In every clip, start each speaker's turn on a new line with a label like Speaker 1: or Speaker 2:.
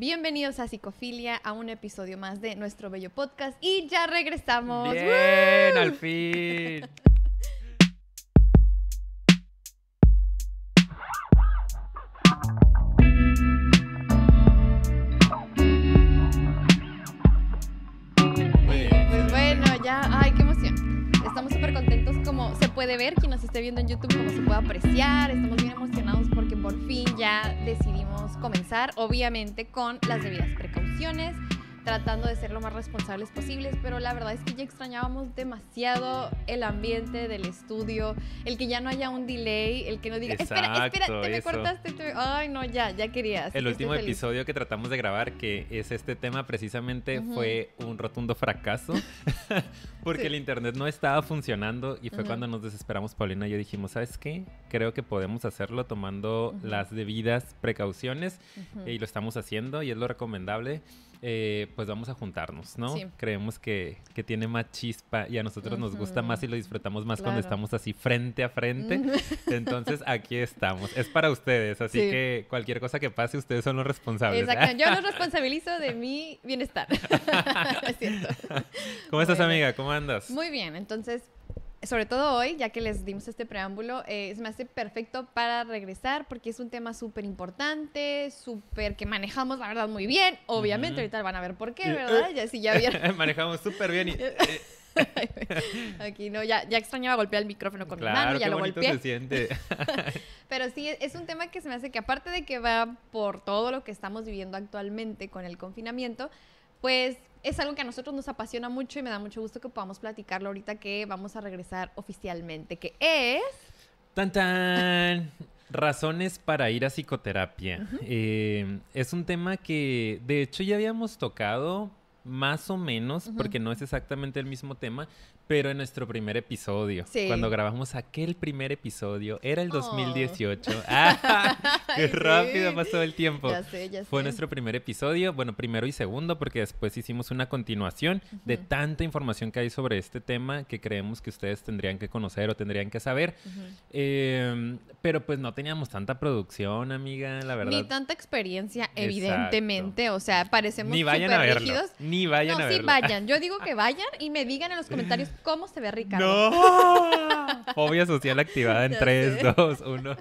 Speaker 1: Bienvenidos a Psicofilia, a un episodio más de nuestro bello podcast y ya regresamos.
Speaker 2: Bien, al fin.
Speaker 1: pues bueno, ya puede ver, quien nos esté viendo en YouTube, cómo se puede apreciar. Estamos bien emocionados porque por fin ya decidimos comenzar, obviamente con las debidas precauciones tratando de ser lo más responsables posibles, pero la verdad es que ya extrañábamos demasiado el ambiente del estudio, el que ya no haya un delay, el que no diga, espera, espera, te me cortaste, ay no, ya, ya querías. El último episodio
Speaker 2: que tratamos de grabar, que es este tema precisamente, fue un rotundo fracaso, porque el internet no estaba funcionando y fue cuando nos desesperamos Paulina y yo dijimos, ¿sabes qué? Creo que podemos hacerlo tomando las debidas precauciones y lo estamos haciendo y es lo recomendable. Eh, pues vamos a juntarnos, ¿no? Sí. Creemos que, tiene más chispa y a nosotros nos gusta más y lo disfrutamos más cuando estamos así frente a frente. Entonces aquí estamos. Es para ustedes, así que cualquier cosa que pase, ustedes son los responsables. Exacto. Yo los
Speaker 1: responsabilizo de mi bienestar. es cierto.
Speaker 2: ¿Cómo estás, amiga? ¿Cómo andas? Muy
Speaker 1: bien. Entonces, sobre todo hoy, ya que les dimos este preámbulo, eh, se me hace perfecto para regresar porque es un tema súper importante, súper que manejamos, la verdad, muy bien. Obviamente, ahorita van a ver por qué, ¿verdad? Eh, ya, si ya
Speaker 2: manejamos súper bien eh,
Speaker 1: Aquí no, ya, ya extrañaba golpear el micrófono con mi mano, ya lo golpeé. Pero sí, es un tema que se me hace que aparte de que va por todo lo que estamos viviendo actualmente con el confinamiento, pues es algo que a nosotros nos apasiona mucho y me da mucho gusto que podamos platicarlo ahorita que vamos a regresar oficialmente, que es...
Speaker 2: Tan tan. Razones para ir a psicoterapia. Eh, es un tema que de hecho ya habíamos tocado más o menos, porque no es exactamente el mismo tema, pero en nuestro primer episodio, cuando grabamos aquel primer episodio, era el 2018. ¡Qué rápido pasó el tiempo! Ya sé, ya sé. Fue nuestro primer episodio, bueno, primero y segundo, porque después hicimos una continuación de tanta información que hay sobre este tema que creemos que ustedes tendrían que conocer o tendrían que saber. Em, pero pues no teníamos tanta producción, amiga, la verdad. Ni
Speaker 1: tanta experiencia, evidentemente. O sea, parecemos ni vayan a
Speaker 2: Ni vayan a verlo. No, sí vayan.
Speaker 1: Yo digo que vayan y me digan en los comentarios ¿Cómo se ve Ricardo? ¡No!
Speaker 2: Fobia social activada en 3, 2, 1.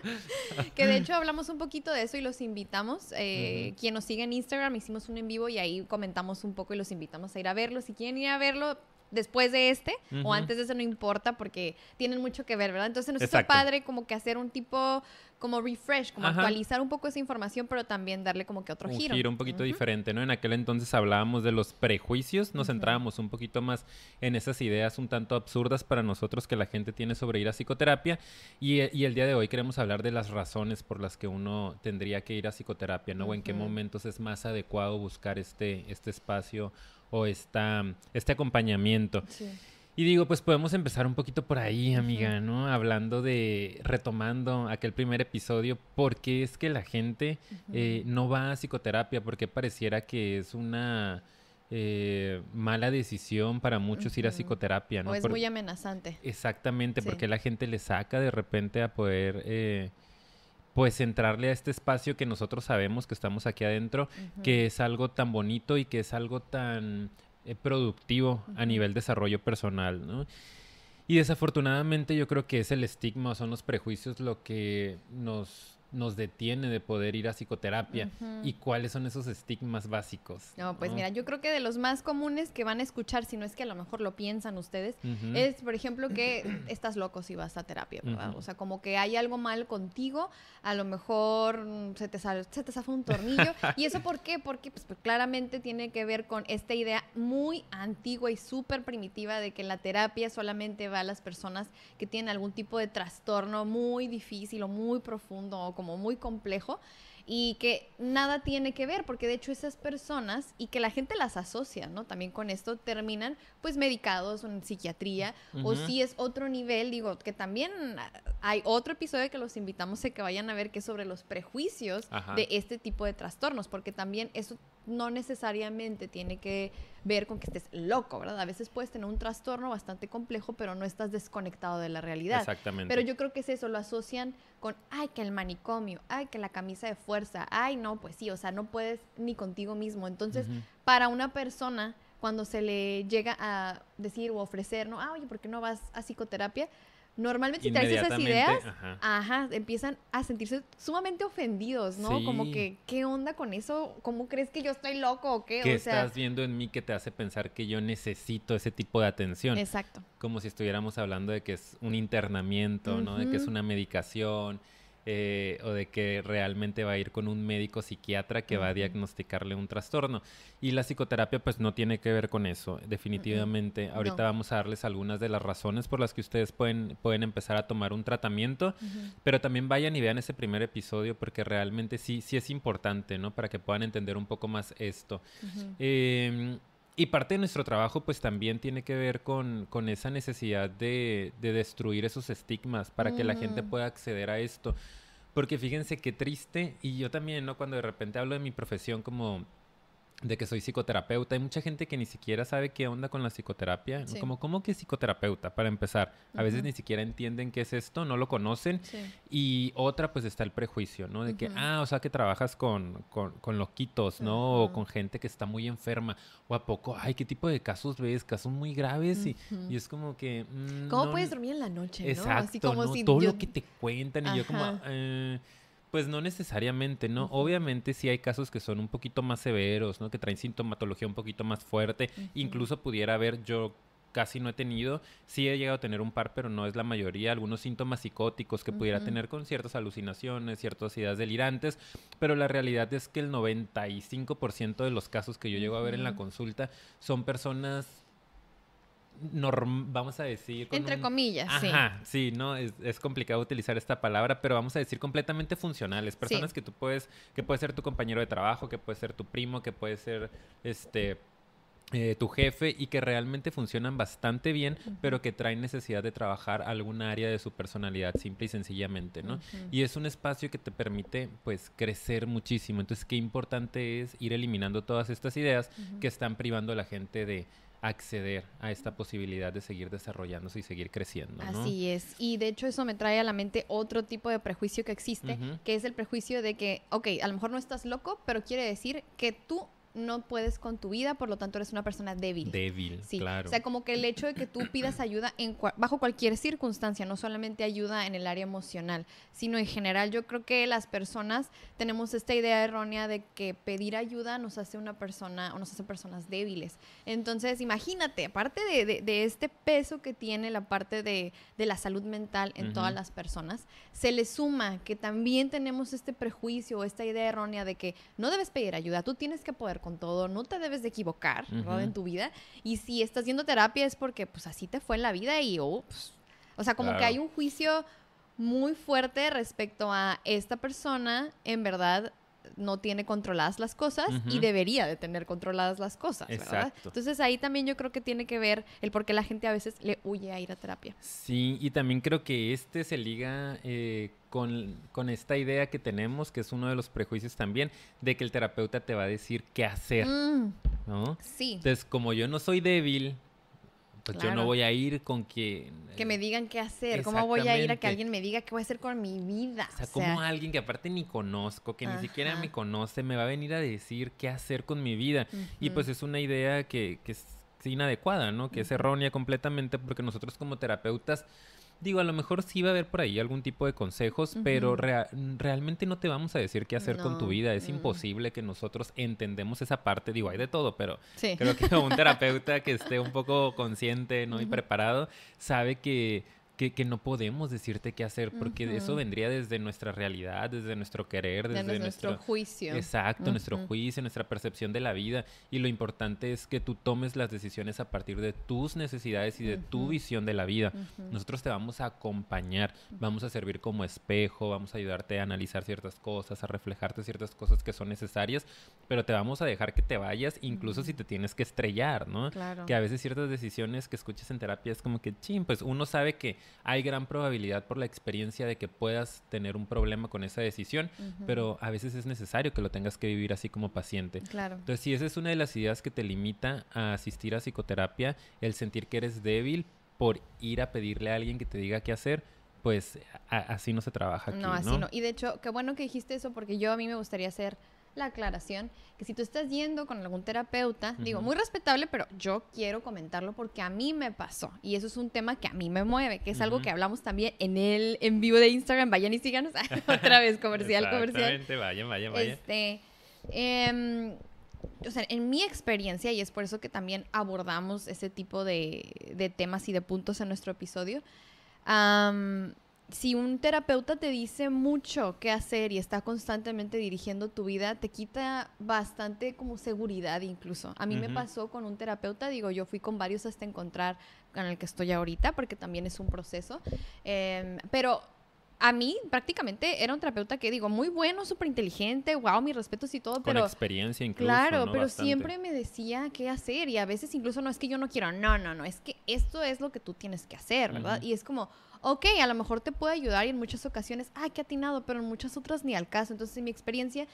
Speaker 1: Que de hecho hablamos un poquito de eso y los invitamos. Eh, quien nos sigue en Instagram, hicimos un en vivo y ahí comentamos un poco y los invitamos a ir a verlo. Si quieren ir a verlo, después de este o antes de ese no importa porque tienen mucho que ver, ¿verdad? Entonces nos hizo padre como que hacer un tipo como refresh, como actualizar un poco esa información, pero también darle como que otro giro. Un giro un poquito
Speaker 2: diferente, ¿no? En aquel entonces hablábamos de los prejuicios, nos centrábamos un poquito más en esas ideas un tanto absurdas para nosotros que la gente tiene sobre ir a psicoterapia y, el día de hoy queremos hablar de las razones por las que uno tendría que ir a psicoterapia, ¿no? O en qué momentos es más adecuado buscar este, este espacio o esta, este acompañamiento. Y digo, pues podemos empezar un poquito por ahí, amiga, ¿no? Hablando de, retomando aquel primer episodio, ¿por qué es que la gente eh, no va a psicoterapia? Porque pareciera que es una... Eh, mala decisión para muchos ir a psicoterapia, ¿no? O es muy amenazante. Exactamente, porque la gente le saca de repente a poder, eh, pues, entrarle a este espacio que nosotros sabemos que estamos aquí adentro, que es algo tan bonito y que es algo tan eh, productivo a nivel desarrollo personal, Y desafortunadamente yo creo que es el estigma, son los prejuicios lo que nos nos detiene de poder ir a psicoterapia y cuáles son esos estigmas básicos. No, pues mira, yo
Speaker 1: creo que de los más comunes que van a escuchar, si no es que a lo mejor lo piensan ustedes, es, por ejemplo, que estás loco si vas a terapia, ¿verdad? O sea, como que hay algo mal contigo, a lo mejor mm, se te, se te zafa un tornillo. ¿Y eso por qué? Porque pues, claramente tiene que ver con esta idea muy antigua y súper primitiva de que la terapia solamente va a las personas que tienen algún tipo de trastorno muy difícil o muy profundo o como muy complejo y que nada tiene que ver, porque de hecho esas personas, y que la gente las asocia, ¿no? También con esto terminan pues medicados en psiquiatría, o si es otro nivel, digo, que también hay otro episodio que los invitamos a que vayan a ver, que es sobre los prejuicios de este tipo de trastornos, porque también eso no necesariamente tiene que ver con que estés loco, ¿verdad? A veces puedes tener un trastorno bastante complejo, pero no estás desconectado de la realidad. Exactamente. Pero yo creo que es eso, lo asocian con, ay, que el manicomio, ay, que la camisa de fuerza, ay, no, pues sí, o sea, no puedes ni contigo mismo. Entonces, para una persona cuando se le llega a decir o ofrecer, no, ah, oye, ¿por qué no vas a psicoterapia? Normalmente si traes esas ideas, ajá. empiezan a sentirse sumamente ofendidos, ¿no? Como que, ¿qué onda con eso? ¿Cómo crees que yo estoy loco o qué? o sea, estás
Speaker 2: viendo en mí que te hace pensar que yo necesito ese tipo de atención? Exacto. Como si estuviéramos hablando de que es un internamiento, ¿no? De que es una medicación eh, o de que realmente va a ir con un médico psiquiatra que va a diagnosticarle un trastorno. Y la psicoterapia pues no tiene que ver con eso, definitivamente. Ahorita vamos a darles algunas de las razones por las que ustedes pueden, pueden empezar a tomar un tratamiento, pero también vayan y vean ese primer episodio porque realmente sí, sí es importante, ¿no? Para que puedan entender un poco más esto. Em, y parte de nuestro trabajo pues también tiene que ver con, esa necesidad de, destruir esos estigmas para que la gente mm. pueda acceder a esto. Porque fíjense qué triste, y yo también, ¿no? Cuando de repente hablo de mi profesión como de que soy psicoterapeuta. Hay mucha gente que ni siquiera sabe qué onda con la psicoterapia. Como, ¿cómo que psicoterapeuta? Para empezar, a veces ni siquiera entienden qué es esto, no lo conocen. Y otra, pues está el prejuicio, ¿no? De que, ah, o sea, que trabajas con, con, con loquitos, ¿no? O con gente que está muy enferma. O a poco, ay, ¿qué tipo de casos ves? Casos muy graves. y, y es como que... Mm, ¿Cómo puedes dormir en la noche? Exacto, ¿no? Así como Todo lo que te cuentan. Y yo como... Ah, pues no necesariamente, ¿no? Obviamente sí hay casos que son un poquito más severos, ¿no? Que traen sintomatología un poquito más fuerte. Incluso pudiera haber, yo casi no he tenido, sí he llegado a tener un par, pero no es la mayoría, algunos síntomas psicóticos que pudiera tener con ciertas alucinaciones, ciertas ideas delirantes, pero la realidad es que el 95% de los casos que yo llego a ver en la consulta son personas vamos a decir... Entre comillas, ajá, sí. ¿no? Es, complicado utilizar esta palabra, pero vamos a decir completamente funcionales. Personas que tú puedes, que puede ser tu compañero de trabajo, que puede ser tu primo, que puede ser, este... Eh, tu jefe y que realmente funcionan bastante bien, pero que traen necesidad de trabajar alguna área de su personalidad simple y sencillamente, ¿no? Y es un espacio que te permite, pues, crecer muchísimo. Entonces, qué importante es ir eliminando todas estas ideas que están privando a la gente de acceder a esta posibilidad de seguir desarrollándose y seguir creciendo. ¿no? Así
Speaker 1: es. Y de hecho eso me trae a la mente otro tipo de prejuicio que existe, que es el prejuicio de que, ok, a lo mejor no estás loco, pero quiere decir que tú no puedes con tu vida, por lo tanto eres una persona débil.
Speaker 2: Débil, claro. O sea, como
Speaker 1: que el hecho de que tú pidas ayuda en bajo cualquier circunstancia, no solamente ayuda en el área emocional, sino en general, yo creo que las personas tenemos esta idea errónea de que pedir ayuda nos hace una persona o nos hace personas débiles. Entonces, imagínate, aparte de, este peso que tiene la parte de, la salud mental en todas las personas, se le suma que también tenemos este prejuicio o esta idea errónea de que no debes pedir ayuda, tú tienes que poder con todo, no te debes de equivocar en tu vida. Y si estás yendo terapia es porque pues así te fue en la vida y, oops oh, pues, o sea, como que hay un juicio muy fuerte respecto a esta persona, en verdad no tiene controladas las cosas y debería de tener controladas las cosas, Entonces ahí también yo creo que tiene que ver el por qué la gente a veces le huye a ir a terapia.
Speaker 2: Sí, y también creo que este se liga eh, con, esta idea que tenemos, que es uno de los prejuicios también, de que el terapeuta te va a decir qué hacer, mm. ¿no? Sí. Entonces, como yo no soy débil, pues yo no voy a ir con que... Que
Speaker 1: me digan qué hacer, ¿cómo voy a ir a que alguien me diga qué voy a hacer con mi vida? O sea, como
Speaker 2: alguien que aparte ni conozco, que ni siquiera me conoce, me va a venir a decir qué hacer con mi vida. Y pues es una idea que, es inadecuada, ¿no? Que es errónea completamente porque nosotros como terapeutas Digo, a lo mejor sí va a haber por ahí algún tipo de consejos, pero realmente no te vamos a decir qué hacer con tu vida. Es mm. imposible que nosotros entendemos esa parte. Digo, hay de todo, pero creo que un terapeuta que esté un poco consciente ¿no? y preparado sabe que que, no podemos decirte qué hacer, porque eso vendría desde nuestra realidad, desde nuestro querer, desde nuestro, juicio. Exacto, nuestro juicio, nuestra percepción de la vida. Y lo importante es que tú tomes las decisiones a partir de tus necesidades y de tu visión de la vida. Nosotros te vamos a acompañar, vamos a servir como espejo, vamos a ayudarte a analizar ciertas cosas, a reflejarte ciertas cosas que son necesarias, pero te vamos a dejar que te vayas, incluso si te tienes que estrellar, ¿no? Claro. Que a veces ciertas decisiones que escuchas en terapia es como que, ching, pues uno sabe que hay gran probabilidad por la experiencia de que puedas tener un problema con esa decisión, pero a veces es necesario que lo tengas que vivir así como paciente. Claro. Entonces, si esa es una de las ideas que te limita a asistir a psicoterapia, el sentir que eres débil por ir a pedirle a alguien que te diga qué hacer, pues así no se trabaja. no, así ¿no? Y
Speaker 1: de hecho, qué bueno que dijiste eso porque yo a mí me gustaría ser la aclaración que si tú estás yendo con algún terapeuta, digo, muy respetable, pero yo quiero comentarlo porque a mí me pasó y eso es un tema que a mí me mueve, que es algo que hablamos también en el en vivo de Instagram, vayan y síganos otra vez comercial, comercial.
Speaker 2: Vayan, vayan, vayan.
Speaker 1: Este, em, o sea, en mi experiencia, y es por eso que también abordamos ese tipo de, temas y de puntos en nuestro episodio, si un terapeuta te dice mucho qué hacer y está constantemente dirigiendo tu vida, te quita bastante como seguridad incluso. A mí me pasó con un terapeuta, digo, yo fui con varios hasta encontrar con el que estoy ahorita, porque también es un proceso, em, pero... A mí prácticamente era un terapeuta que digo, muy bueno, súper inteligente, wow, mis respetos y todo, pero...
Speaker 2: experiencia incluso. Claro, pero siempre me
Speaker 1: decía qué hacer y a veces incluso no es que yo no quiero, no, no, no, es que esto es lo que tú tienes que hacer, ¿verdad? Y es como, ok, a lo mejor te puede ayudar y en muchas ocasiones, ay, qué atinado, pero en muchas otras ni al caso. Entonces, en mi experiencia,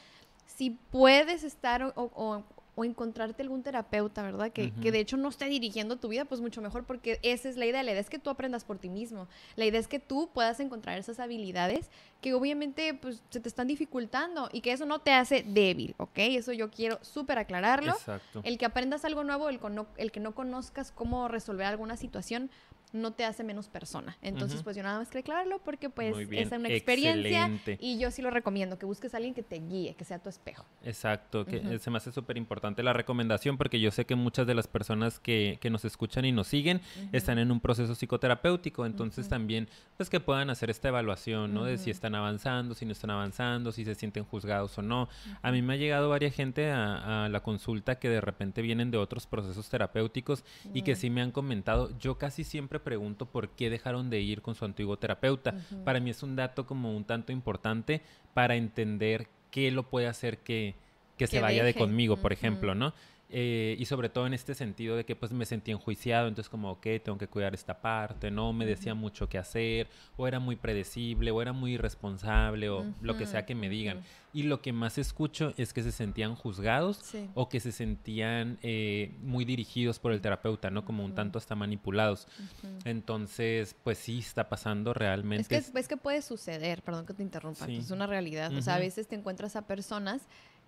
Speaker 1: si puedes estar o, encontrarte algún terapeuta, ¿verdad? Que, de hecho no esté dirigiendo tu vida, pues mucho mejor, porque esa es la idea. La idea es que tú aprendas por ti mismo. La idea es que tú puedas encontrar esas habilidades que obviamente pues, se te están dificultando y que eso no te hace débil, ¿ok? Eso yo quiero súper aclararlo. Exacto. El que aprendas algo nuevo, el, el que no conozcas cómo resolver alguna situación, no te hace menos persona. Entonces, pues yo nada más quería aclararlo porque pues es una experiencia y yo sí lo recomiendo, que busques a alguien que te guíe, que sea tu espejo.
Speaker 2: Exacto, que eh, se me hace súper importante la recomendación porque yo sé que muchas de las personas que, que nos escuchan y nos siguen están en un proceso psicoterapéutico, entonces también pues que puedan hacer esta evaluación, ¿no? De si están avanzando, si no están avanzando, si se sienten juzgados o no. A mí me ha llegado varias gente a, a, la consulta que de repente vienen de otros procesos terapéuticos y que sí me han comentado, yo casi siempre pregunto por qué dejaron de ir con su antiguo terapeuta. Para mí es un dato como un tanto importante para entender qué lo puede hacer que, que, se vaya de conmigo, por ejemplo, ¿no? Eh, y sobre todo en este sentido de que pues me sentí enjuiciado, entonces como, ok, tengo que cuidar esta parte, no me decía mucho qué hacer, o era muy predecible, o era muy irresponsable, o lo que sea que me digan. Y lo que más escucho es que se sentían juzgados o que se sentían eh, muy dirigidos por el terapeuta, ¿no? Como un tanto hasta manipulados. Entonces, pues sí, está pasando realmente. Es
Speaker 1: que, que puede suceder, perdón que te interrumpa, es una realidad. O sea, a veces te encuentras a personas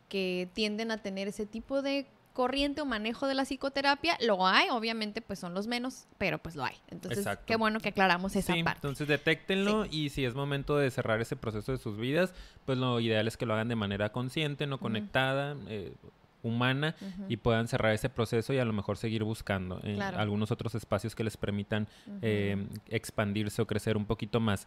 Speaker 1: que tienden a tener ese tipo de corriente o manejo de la psicoterapia, lo hay, obviamente pues son los menos, pero pues lo hay. Entonces, qué
Speaker 2: bueno que aclaramos esa parte. Entonces, detéctenlo y si es momento de cerrar ese proceso de sus vidas, pues lo ideal es que lo hagan de manera consciente, no conectada. Eh, humana y puedan cerrar ese proceso y a lo mejor seguir buscando en algunos otros espacios que les permitan eh, expandirse o crecer un poquito más.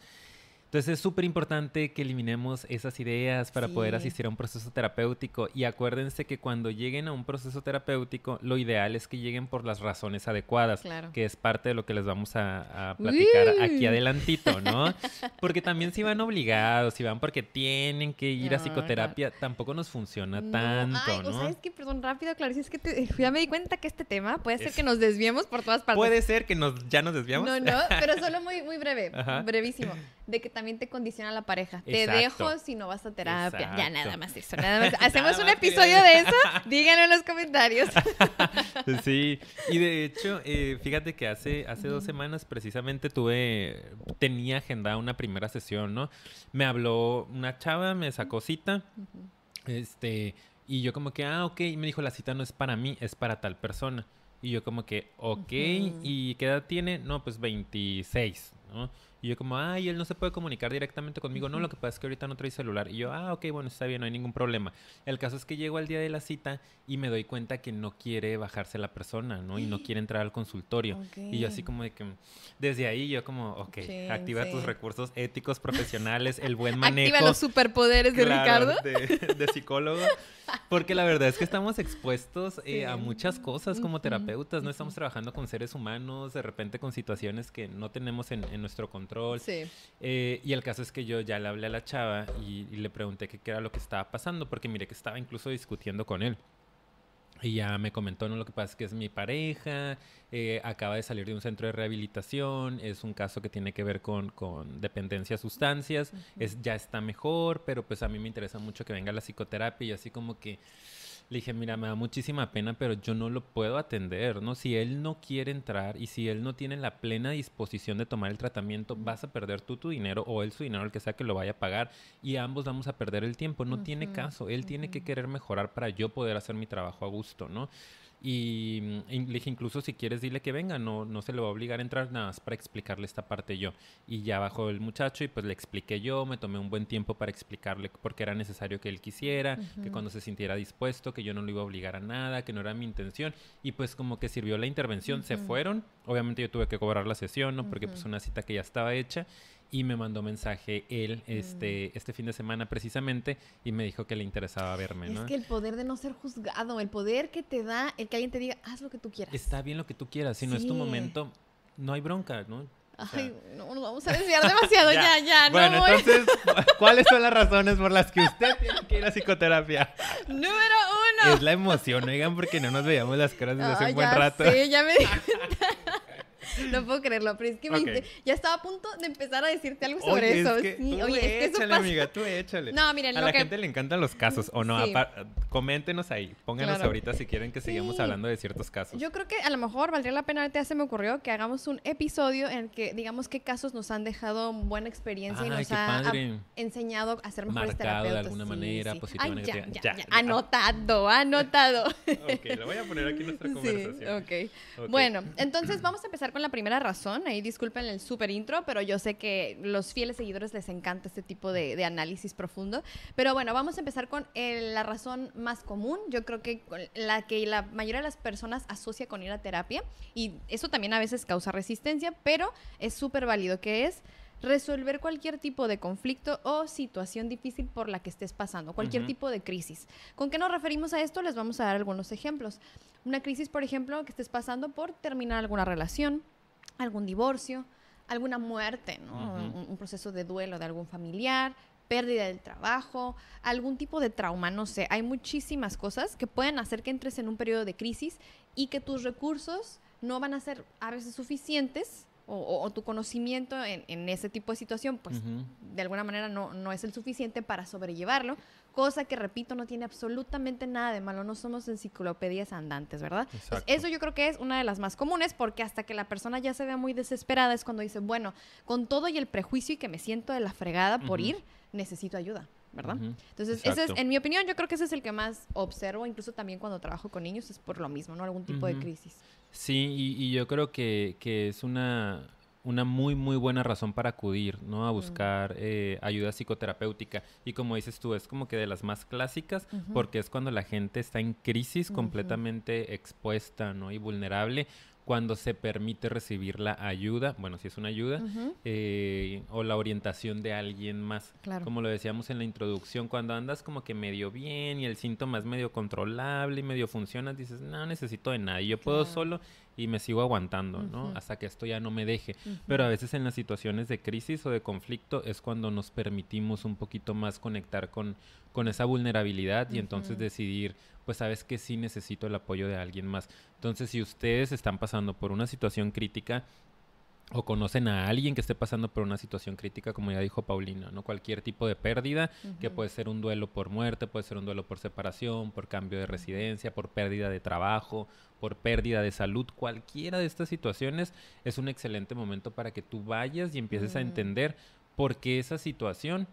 Speaker 2: Entonces es súper importante que eliminemos esas ideas para poder asistir a un proceso terapéutico y acuérdense que cuando lleguen a un proceso terapéutico lo ideal es que lleguen por las razones adecuadas, claro. que es parte de lo que les vamos a, platicar aquí adelantito, ¿no? Porque también si van obligados, si van porque tienen que ir a psicoterapia, tampoco nos funciona tanto, ¿no? que,
Speaker 1: perdón, rápido, claro, es que ya me di cuenta que este tema puede ser que nos desviemos por todas partes. Puede
Speaker 2: ser que nos, ya nos desviamos. No, no, pero solo
Speaker 1: muy, muy breve, brevísimo de que también te condiciona la pareja. Te dejo si no vas a terapia. Ya nada más eso, nada más. Hacemos un episodio de eso, díganlo en los comentarios.
Speaker 2: sí, y de hecho, eh, fíjate que hace, hace dos semanas precisamente tuve, tenía agendada una primera sesión, ¿no? Me habló una chava, me sacó cita, este, y yo como que, ah, ok, y me dijo, la cita no es para mí, es para tal persona. Y yo como que, ok, ¿y qué edad tiene? No, pues 26, ¿no? Y yo como, ay, él no se puede comunicar directamente conmigo. No, lo que pasa es que ahorita no trae celular. Y yo, ah, ok, bueno, está bien, no hay ningún problema. El caso es que llego al día de la cita y me doy cuenta que no quiere bajarse la persona, ¿no? Y no quiere entrar al consultorio. Y yo así como de que, desde ahí yo como, ok, activa tus recursos éticos, profesionales, el buen manejo. Activa los superpoderes de Ricardo. De, psicólogo. Porque la verdad es que estamos expuestos eh, a muchas cosas como terapeutas, ¿no? Estamos trabajando con seres humanos, de repente con situaciones que no tenemos en, nuestro control. Sí. Eh, y el caso es que yo ya le hablé a la chava y, le pregunté qué era lo que estaba pasando, porque mire que estaba incluso discutiendo con él. Y ya me comentó, no, lo que pasa es que es mi pareja, eh, acaba de salir de un centro de rehabilitación, es un caso que tiene que ver con, con dependencia a sustancias, es, ya está mejor, pero pues a mí me interesa mucho que venga la psicoterapia y así como que... Le dije, mira, me da muchísima pena, pero yo no lo puedo atender, ¿no? Si él no quiere entrar y si él no tiene la plena disposición de tomar el tratamiento, vas a perder tú tu dinero o él su dinero, el que sea que lo vaya a pagar, y ambos vamos a perder el tiempo. No tiene caso. Él tiene que querer mejorar para yo poder hacer mi trabajo a gusto, ¿no? Mm, y, le dije, incluso si quieres, dile que venga, no, no se le va a obligar a entrar nada más para explicarle esta parte yo. Y ya bajó el muchacho y pues le expliqué yo, me tomé un buen tiempo para explicarle porque era necesario que él quisiera, que cuando se sintiera dispuesto, que yo no lo iba a obligar a nada, que no era mi intención. Y pues como que sirvió la intervención, se fueron. Obviamente yo tuve que cobrar la sesión, ¿no? Porque pues una cita que ya estaba hecha y me mandó mensaje él mm. este, este fin de semana precisamente y me dijo que le interesaba verme, que el
Speaker 1: poder de no ser juzgado, el poder que te da el que alguien te diga, haz lo que tú quieras.
Speaker 2: Está bien lo que tú quieras, si no es tu momento, no hay bronca, ¿no? Ay,
Speaker 1: no, nos vamos a desviar demasiado, ya, ya, ya Bueno, entonces,
Speaker 2: ¿cuáles son las razones por las que usted tiene que ir a psicoterapia? Número uno. Es la emoción, oigan, porque no nos veíamos las caras desde hace ah, un buen rato. Sí,
Speaker 1: ya me no puedo creerlo, pero es que ya estaba a punto de empezar a decirte algo sobre eso. oye, échale, eso amiga,
Speaker 2: tú échale. No, miren, a la gente le encantan los casos, o no, coméntenos ahí, pónganos ahorita si quieren que sigamos hablando de ciertos casos. Yo
Speaker 1: creo que a lo mejor valdría la pena, ya se me ocurrió, que hagamos un episodio en el que digamos qué casos nos han dejado buena experiencia y nos ha, enseñado a ser mejores terapeutas. de alguna manera, Anotado, anotado. ok, lo voy a poner aquí en nuestra conversación. Bueno, entonces vamos a empezar con la primera razón. Ahí disculpen el super intro, pero yo sé que los fieles seguidores les encanta este tipo de, análisis profundo. Pero bueno, vamos a empezar con eh, la razón más común. Yo creo que la que la mayoría de las personas asocia con ir a terapia. Y eso también a veces causa resistencia, pero es súper válido, que es resolver cualquier tipo de conflicto o situación difícil por la que estés pasando, cualquier tipo de crisis. ¿Con qué nos referimos a esto? Les vamos a dar algunos ejemplos. Una crisis, por ejemplo, que estés pasando por terminar alguna relación, algún divorcio, alguna muerte, un, un proceso de duelo de algún familiar, pérdida del trabajo, algún tipo de trauma, no sé. Hay muchísimas cosas que pueden hacer que entres en un periodo de crisis y que tus recursos no van a ser a veces suficientes o, tu conocimiento en, ese tipo de situación, pues de alguna manera no, es el suficiente para sobrellevarlo, cosa que, repito, no tiene absolutamente nada de malo, no somos enciclopedias andantes, ¿verdad? Pues, eso yo creo que es una de las más comunes porque hasta que la persona ya se vea muy desesperada es cuando dice, bueno, con todo y el prejuicio y que me siento de la fregada por ir, necesito ayuda. ¿verdad? Entonces, es, en mi opinión, yo creo que ese es el que más observo, incluso también cuando trabajo con niños, es por lo mismo, ¿no? Algún tipo de crisis.
Speaker 2: Sí, y, yo creo que, es una, una muy, muy buena razón para acudir, ¿no? A buscar eh, ayuda psicoterapéutica. Y como dices tú, es como que de las más clásicas, porque es cuando la gente está en crisis completamente expuesta, ¿no? Y vulnerable cuando se permite recibir la ayuda, bueno, si es una ayuda, eh, o la orientación de alguien más. Como lo decíamos en la introducción, cuando andas como que medio bien y el síntoma es medio controlable y medio funciona, dices, no necesito de nadie, yo puedo solo y me sigo aguantando, ¿no? Hasta que esto ya no me deje. Pero a veces en las situaciones de crisis o de conflicto es cuando nos permitimos un poquito más conectar con, con esa vulnerabilidad y entonces decidir, pues sabes que sí necesito el apoyo de alguien más. Entonces, si ustedes están pasando por una situación crítica o conocen a alguien que esté pasando por una situación crítica, como ya dijo Paulina, ¿no? Cualquier tipo de pérdida, que puede ser un duelo por muerte, puede ser un duelo por separación, por cambio de residencia, por pérdida de trabajo, por pérdida de salud, cualquiera de estas situaciones es un excelente momento para que tú vayas y empieces a entender por qué esa situación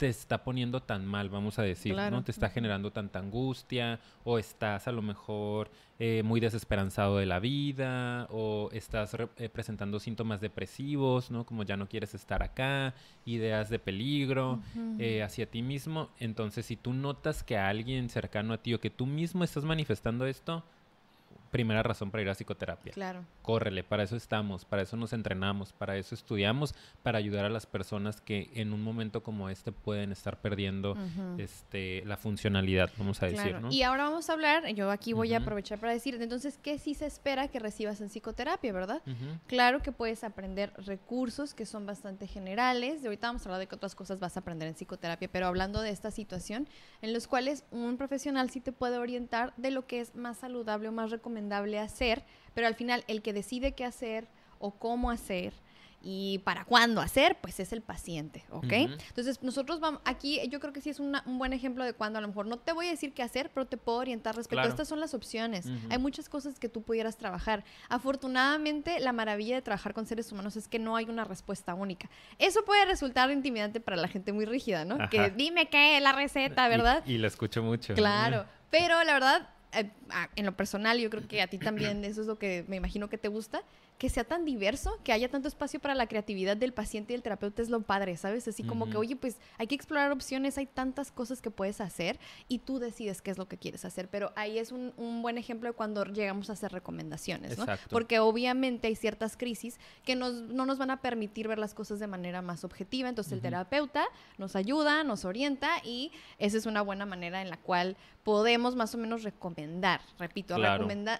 Speaker 2: te está poniendo tan mal, vamos a decir, ¿no? Te está generando tanta angustia o estás a lo mejor eh, muy desesperanzado de la vida o estás eh, presentando síntomas depresivos, ¿no? Como ya no quieres estar acá, ideas de peligro eh, hacia ti mismo. Entonces, si tú notas que alguien cercano a ti o que tú mismo estás manifestando esto, primera razón para ir a psicoterapia. Claro. Córrele, para eso estamos, para eso nos entrenamos, para eso estudiamos, para ayudar a las personas que en un momento como este pueden estar perdiendo este, la funcionalidad, vamos a decir, ¿no? Y
Speaker 1: ahora vamos a hablar, yo aquí voy a aprovechar para decir, entonces, ¿qué sí se espera que recibas en psicoterapia, verdad? Claro que puedes aprender recursos que son bastante generales, de ahorita vamos a hablar de que otras cosas vas a aprender en psicoterapia, pero hablando de esta situación, en los cuales un profesional sí te puede orientar de lo que es más saludable o más recomendable hacer, pero al final el que decide qué hacer o cómo hacer y para cuándo hacer, pues es el paciente, ¿ok? Entonces, nosotros vamos, aquí yo creo que sí es un buen ejemplo de cuando a lo mejor no te voy a decir qué hacer, pero te puedo orientar respecto estas son las opciones. Hay muchas cosas que tú pudieras trabajar. Afortunadamente, la maravilla de trabajar con seres humanos es que no hay una respuesta única. Eso puede resultar intimidante para la gente muy rígida, ¿no? Que dime qué, la receta, ¿verdad? Y,
Speaker 2: la escucho mucho. Claro.
Speaker 1: Pero la verdad, eh, en lo personal, yo creo que a ti también eso es lo que me imagino que te gusta, que sea tan diverso, que haya tanto espacio para la creatividad del paciente y el terapeuta es lo padre, ¿sabes? Así como que, oye, pues hay que explorar opciones, hay tantas cosas que puedes hacer y tú decides qué es lo que quieres hacer. Pero ahí es un, buen ejemplo de cuando llegamos a hacer recomendaciones, ¿no? Porque obviamente hay ciertas crisis que no nos van a permitir ver las cosas de manera más objetiva. Entonces el terapeuta nos ayuda, nos orienta y esa es una buena manera en la cual podemos más o menos recomendar, repito,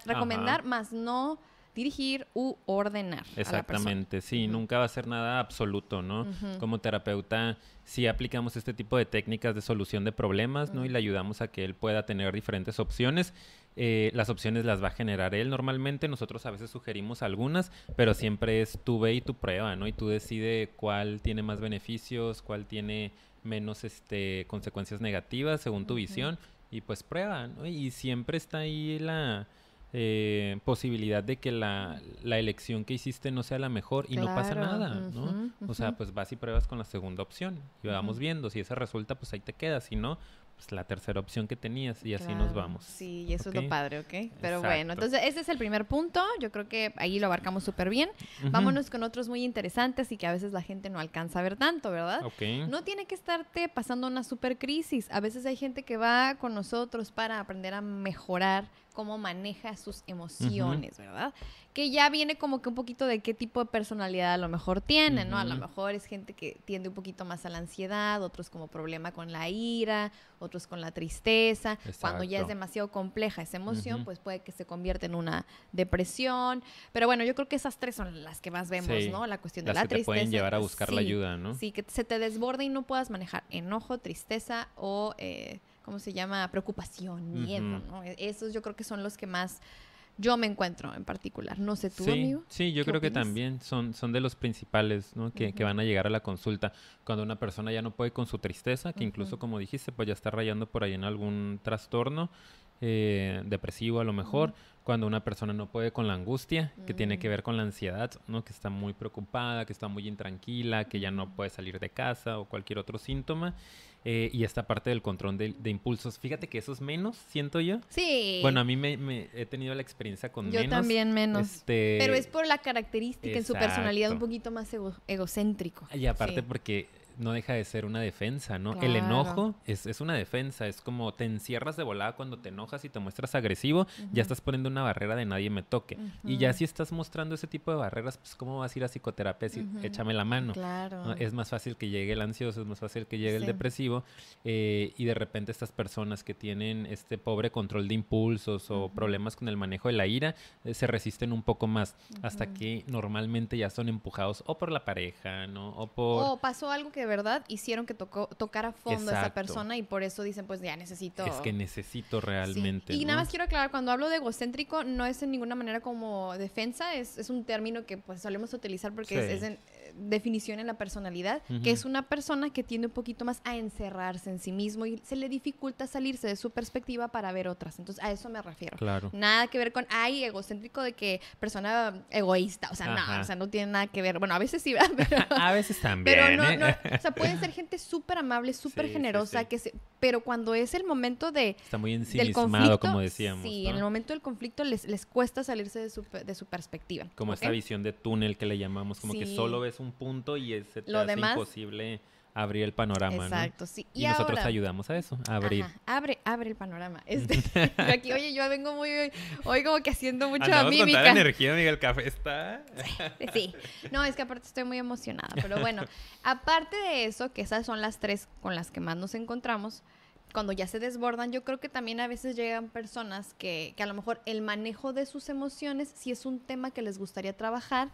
Speaker 1: recomendar más no dirigir u ordenar. Exactamente,
Speaker 2: sí, nunca va a ser nada absoluto, ¿no? Como terapeuta, si aplicamos este tipo de técnicas de solución de problemas, ¿no? Y le ayudamos a que él pueda tener diferentes opciones. Eh, las opciones las va a generar él normalmente, nosotros a veces sugerimos algunas, pero siempre es tu ve y tu prueba, ¿no? Y tú decides cuál tiene más beneficios, cuál tiene menos este, consecuencias negativas según tu visión y pues prueba, ¿no? Y siempre está ahí la, eh, posibilidad de que la, elección que hiciste no sea la mejor y no pasa nada, ¿no? O sea, pues vas y pruebas con la segunda opción y vamos viendo. Si esa resulta, pues ahí te quedas. Si no, pues la tercera opción que tenías y así nos vamos. Sí, y eso es lo padre, ¿ok? Pero bueno, entonces ese es
Speaker 1: el primer punto. Yo creo que ahí lo abarcamos súper bien. Vámonos con otros muy interesantes y que a veces la gente no alcanza a ver tanto, ¿verdad? No tiene que estarte pasando una super crisis. A veces hay gente que va con nosotros para aprender a mejorar cómo maneja sus emociones, ¿verdad? Que ya viene como que un poquito de qué tipo de personalidad a lo mejor tiene, ¿no? A lo mejor es gente que tiende un poquito más a la ansiedad, otros como problema con la ira, otros con la tristeza. Cuando ya es demasiado compleja esa emoción, pues puede que se convierta en una depresión. Pero bueno, yo creo que esas tres son las que más vemos, ¿no? La cuestión de la que tristeza. Te pueden llevar a pues, buscar la ayuda, ¿no? Sí, que se te desborde y no puedas manejar enojo, tristeza o... Eh, ¿cómo se llama? Preocupación, miedo, e-, Esos yo creo que son los que más yo me encuentro en particular. No sé tú, sí, amigo. Sí, yo creo que también
Speaker 2: son, son de los principales que, van a llegar a la consulta. Cuando una persona ya no puede con su tristeza, que incluso como dijiste, pues ya está rayando por ahí en algún trastorno. Eh, depresivo a lo mejor, cuando una persona no puede con la angustia, que tiene que mm. ver con la ansiedad, ¿no? que está muy preocupada, que está muy intranquila, que ya no mm. puede salir de casa o cualquier otro síntoma. Eh, y esta parte del control de, impulsos. Fíjate que eso es menos, siento yo. Sí. Bueno, a mí me, he tenido la experiencia con menos. también menos. Este, Pero es por
Speaker 1: la característica en su personalidad un poquito más egocéntrico. Y aparte
Speaker 2: porque no deja de ser una defensa, ¿no? El enojo es, una defensa, es como te encierras de volada cuando te enojas y te muestras agresivo, ya estás poniendo una barrera de nadie me toque. Y ya si estás mostrando ese tipo de barreras, pues ¿cómo vas a ir a psicoterapia si échame la mano? Claro. Es más fácil que llegue el ansioso, es más fácil que llegue el depresivo eh, y de repente estas personas que tienen este pobre control de impulsos o problemas con el manejo de la ira eh, se resisten un poco más hasta que normalmente ya son empujados o por la pareja, ¿no? O por... O
Speaker 1: pasó algo que de verdad hicieron que tocó, a fondo a esa persona y por eso dicen, pues ya necesito. Es que
Speaker 2: necesito realmente. Y nada más
Speaker 1: quiero aclarar, cuando hablo de egocéntrico, no es en ninguna manera como defensa, es, es un término que pues solemos utilizar porque es en, definición en la personalidad, que es una persona que tiende un poquito más a encerrarse en sí mismo y se le dificulta salirse de su perspectiva para ver otras. Entonces, a eso me refiero. Claro. Nada que ver con, ay, egocéntrico de que persona egoísta. O sea, no, o sea, no tiene nada que ver. Bueno, a veces sí,
Speaker 2: pero, a veces también. Pero no, ¿eh?
Speaker 1: o sea, pueden ser gente súper amable, súper generosa, que se, pero cuando es el momento de...
Speaker 2: Está muy del como decíamos. Sí, en el
Speaker 1: momento del conflicto les, les cuesta salirse de su, de su perspectiva. Como esa esta
Speaker 2: visión de túnel que le llamamos, como que solo ves un punto y es, Lo demás, imposible abrir el panorama. Exacto, sí. Y, nosotros ayudamos a eso, abrir.
Speaker 1: abre, abre el panorama. Este, aquí, oye, yo vengo muy, hoy como que haciendo mucha mímica. Con
Speaker 2: energía, Miguel, café está.
Speaker 1: sí, no, es que aparte estoy muy emocionada, pero bueno, aparte de eso, que esas son las tres con las que más nos encontramos, cuando ya se desbordan, yo creo que también a veces llegan personas que, que a lo mejor el manejo de sus emociones si es un tema que les gustaría trabajar,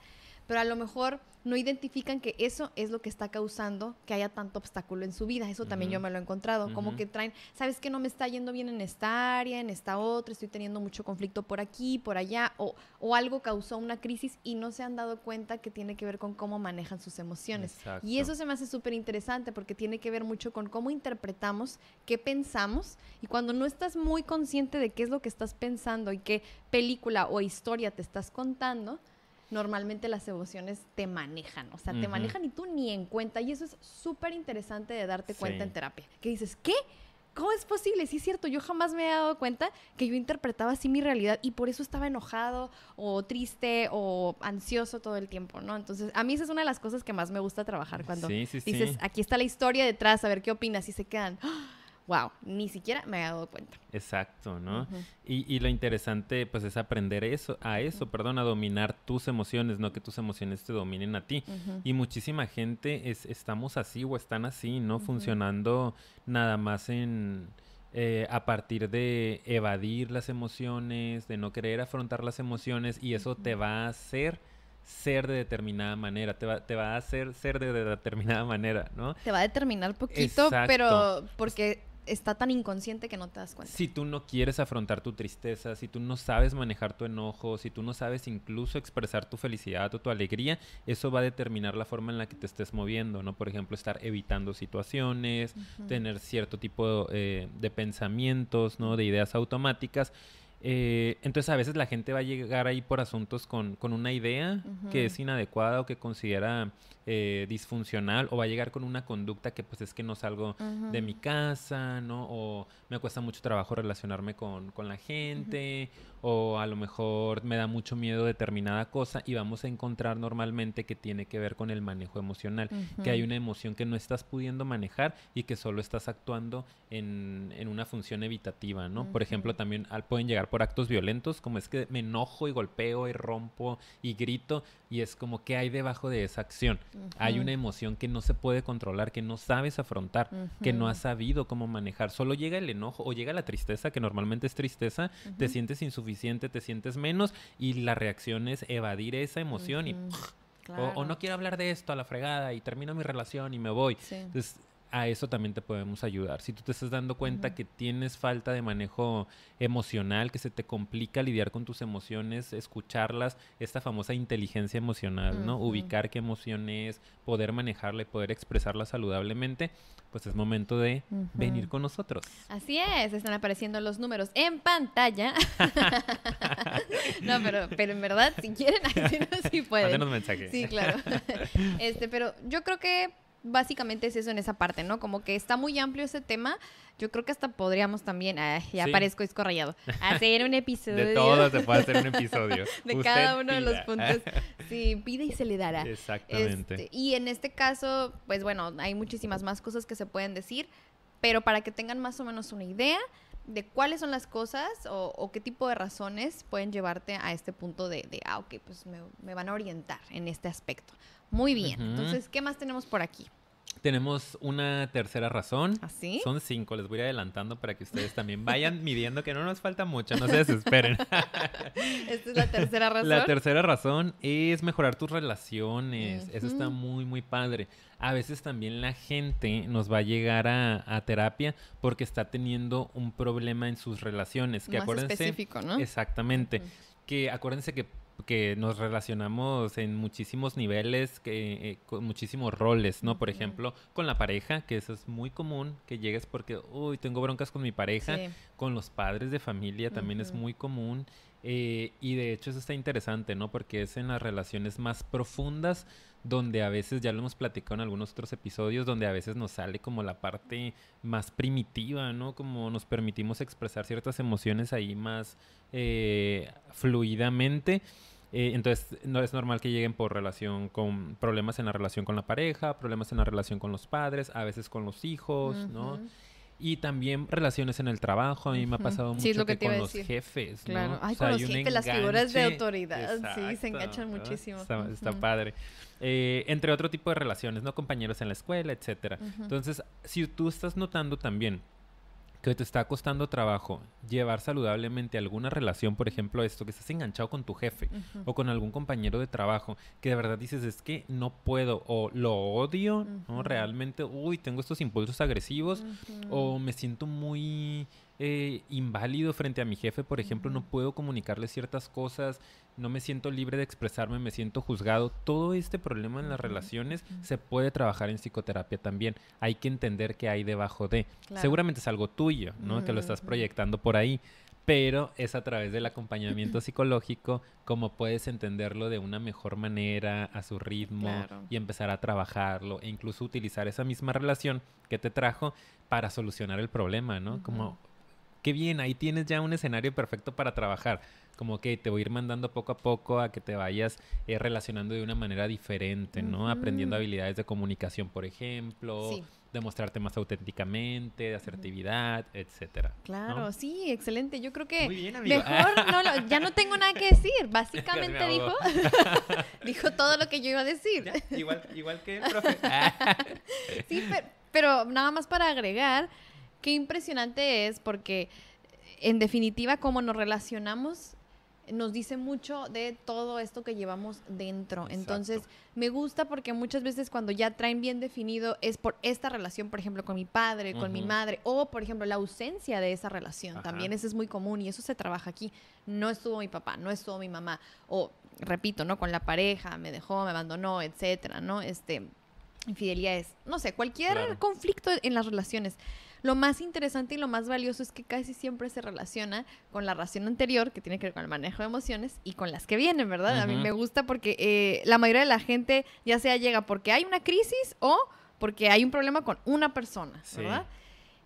Speaker 1: pero a lo mejor no identifican que eso es lo que está causando que haya tanto obstáculo en su vida. Eso también yo me lo he encontrado. Como que traen, sabes que no me está yendo bien en esta área, en esta otra, estoy teniendo mucho conflicto por aquí, por allá, o, algo causó una crisis y no se han dado cuenta que tiene que ver con cómo manejan sus emociones. Y eso se me hace súper interesante porque tiene que ver mucho con cómo interpretamos, qué pensamos, y cuando no estás muy consciente de qué es lo que estás pensando y qué película o historia te estás contando, normalmente las emociones te manejan, o sea, te manejan y tú ni en cuenta. Y eso es súper interesante de darte cuenta en terapia, que dices, ¿qué? ¿Cómo es posible? Sí, es cierto, yo jamás me he dado cuenta que yo interpretaba así mi realidad y por eso estaba enojado o triste o ansioso todo el tiempo, ¿no? Entonces, a mí esa es una de las cosas que más me gusta trabajar cuando dices, aquí está la historia detrás, a ver qué opinas y se quedan. ¡ah! wow, ni siquiera me había dado cuenta.
Speaker 2: Exacto, ¿no? y, lo interesante, pues, es aprender eso, a eso, perdón, a dominar tus emociones, no que tus emociones te dominen a ti. Y muchísima gente es, estamos así o están así, ¿no? Funcionando nada más en... Eh, a partir de evadir las emociones, de no querer afrontar las emociones, y eso te va a hacer ser de determinada manera, te va, te va a hacer ser de, determinada manera, ¿no? Te va a determinar poquito, pero
Speaker 1: porque está tan inconsciente que no te das cuenta.
Speaker 2: Si tú no quieres afrontar tu tristeza, si tú no sabes manejar tu enojo, si tú no sabes incluso expresar tu felicidad o tu alegría, eso va a determinar la forma en la que te estés moviendo, ¿no? Por ejemplo, estar evitando situaciones, tener cierto tipo eh, de pensamientos, ¿no? De ideas automáticas. Eh, entonces a veces la gente va a llegar ahí por asuntos con, con una idea que es inadecuada o que considera eh, disfuncional o va a llegar con una conducta que pues es que no salgo de mi casa, ¿no? O me cuesta mucho trabajo relacionarme con, la gente o a lo mejor me da mucho miedo determinada cosa y vamos a encontrar normalmente que tiene que ver con el manejo emocional, que hay una emoción que no estás pudiendo manejar y que solo estás actuando en, una función evitativa, ¿no? Por ejemplo, también al, pueden llegar por actos violentos, como es que me enojo y golpeo y rompo y grito y es como que hay debajo de esa acción. Hay una emoción que no se puede controlar, que no sabes afrontar, que no has sabido cómo manejar. Solo llega el enojo o llega la tristeza, que normalmente es tristeza, te sientes insuficiente, te sientes menos y la reacción es evadir esa emoción y... O, no quiero hablar de esto a la fregada y termino mi relación y me voy. Entonces, a eso también te podemos ayudar. Si tú te estás dando cuenta que tienes falta de manejo emocional, que se te complica lidiar con tus emociones, escucharlas, esta famosa inteligencia emocional, ¿no? Ubicar qué emoción es, poder manejarla y poder expresarla saludablemente, pues es momento de venir con nosotros.
Speaker 1: Así es, están apareciendo los números en pantalla. no, pero, en verdad, si quieren, así no, pueden. Sí, claro. este, pero yo creo que básicamente es eso en esa parte, ¿no? Como que está muy amplio ese tema. Yo creo que hasta podríamos también, ya parezco escorrayado, hacer un episodio. De todo se puede hacer un episodio. de cada uno de los puntos. Sí, pide y se le dará. Exactamente. Este, y en este caso, pues bueno, hay muchísimas más cosas que se pueden decir, pero para que tengan más o menos una idea de cuáles son las cosas o, qué tipo de razones pueden llevarte a este punto de, ah, ok, pues me, van a orientar en este aspecto. Muy bien, entonces, ¿qué más tenemos por aquí?
Speaker 2: Tenemos una tercera razón. ¿Así? ¿Ah, Son cinco, les voy adelantando para que ustedes también vayan midiendo que no nos falta mucho, no se desesperen. Esta es la tercera razón. La tercera razón es mejorar tus relaciones. Eso está muy, muy padre. A veces también la gente nos va a llegar a, terapia porque está teniendo un problema en sus relaciones. Que acuérdense, específico, ¿no? Exactamente. Que acuérdense que que nos relacionamos en muchísimos niveles, que, eh, con muchísimos roles, ¿no? Por ejemplo, con la pareja, que eso es muy común, que llegues porque, uy, tengo broncas con mi pareja, con los padres de familia también es muy común. Eh, y de hecho eso está interesante, ¿no? Porque es en las relaciones más profundas donde a veces, ya lo hemos platicado en algunos otros episodios, donde a veces nos sale como la parte más primitiva, ¿no? Como nos permitimos expresar ciertas emociones ahí más eh, fluidamente. Eh, entonces, no es normal que lleguen por relación con problemas en la relación con la pareja, problemas en la relación con los padres, a veces con los hijos, ¿no? Y también relaciones en el trabajo. A mí me ha pasado mucho que, con los jefes. Claro. ¿no? Ay, con los jefes, las figuras de autoridad. sí, se enganchan muchísimo. Está, padre. Eh, entre otro tipo de relaciones, ¿no? Compañeros en la escuela, etcétera. Entonces, si tú estás notando también que te está costando trabajo llevar saludablemente alguna relación, por ejemplo, esto que estás enganchado con tu jefe o con algún compañero de trabajo, que de verdad dices es que no puedo o lo odio, ¿no? Realmente, uy, tengo estos impulsos agresivos o me siento muy eh, inválido frente a mi jefe, por ejemplo, no puedo comunicarle ciertas cosas, no me siento libre de expresarme, me siento juzgado. Todo este problema en las relaciones se puede trabajar en psicoterapia también. Hay que entender qué hay debajo de. Seguramente es algo tuyo, ¿no? Que lo estás proyectando por ahí pero es a través del acompañamiento psicológico como puedes entenderlo de una mejor manera, a su ritmo y empezar a trabajarlo e incluso utilizar esa misma relación que te trajo para solucionar el problema, ¿no? Como qué bien, ahí tienes ya un escenario perfecto para trabajar. Como que te voy a ir mandando poco a poco a que te vayas eh, relacionando de una manera diferente, ¿no? Aprendiendo habilidades de comunicación, por ejemplo. demostrarte más auténticamente, de asertividad, etcétera. Claro,
Speaker 1: sí, excelente. Yo creo que mejor ya no tengo nada que decir. Básicamente dijo dijo todo lo que yo iba a decir. igual,
Speaker 2: que el profe. sí,
Speaker 1: pero nada más para agregar, qué impresionante es porque en definitiva cómo nos relacionamos nos dice mucho de todo esto que llevamos dentro. Entonces, me gusta porque muchas veces cuando ya traen bien definido es por esta relación, por ejemplo, con mi padre, con mi madre, o por ejemplo, la ausencia de esa relación. También eso es muy común y eso se trabaja aquí. No estuvo mi papá, no estuvo mi mamá, o repito, ¿no? Con la pareja, me dejó, me abandonó, etcétera, ¿no? Este, infidelidades, no sé, cualquier conflicto en las relaciones. Lo más interesante y lo más valioso es que casi siempre se relaciona con la ración anterior, que tiene que ver con el manejo de emociones, y con las que vienen, ¿verdad? A mí me gusta porque eh, la mayoría de la gente ya sea llega porque hay una crisis o porque hay un problema con una persona, ¿verdad?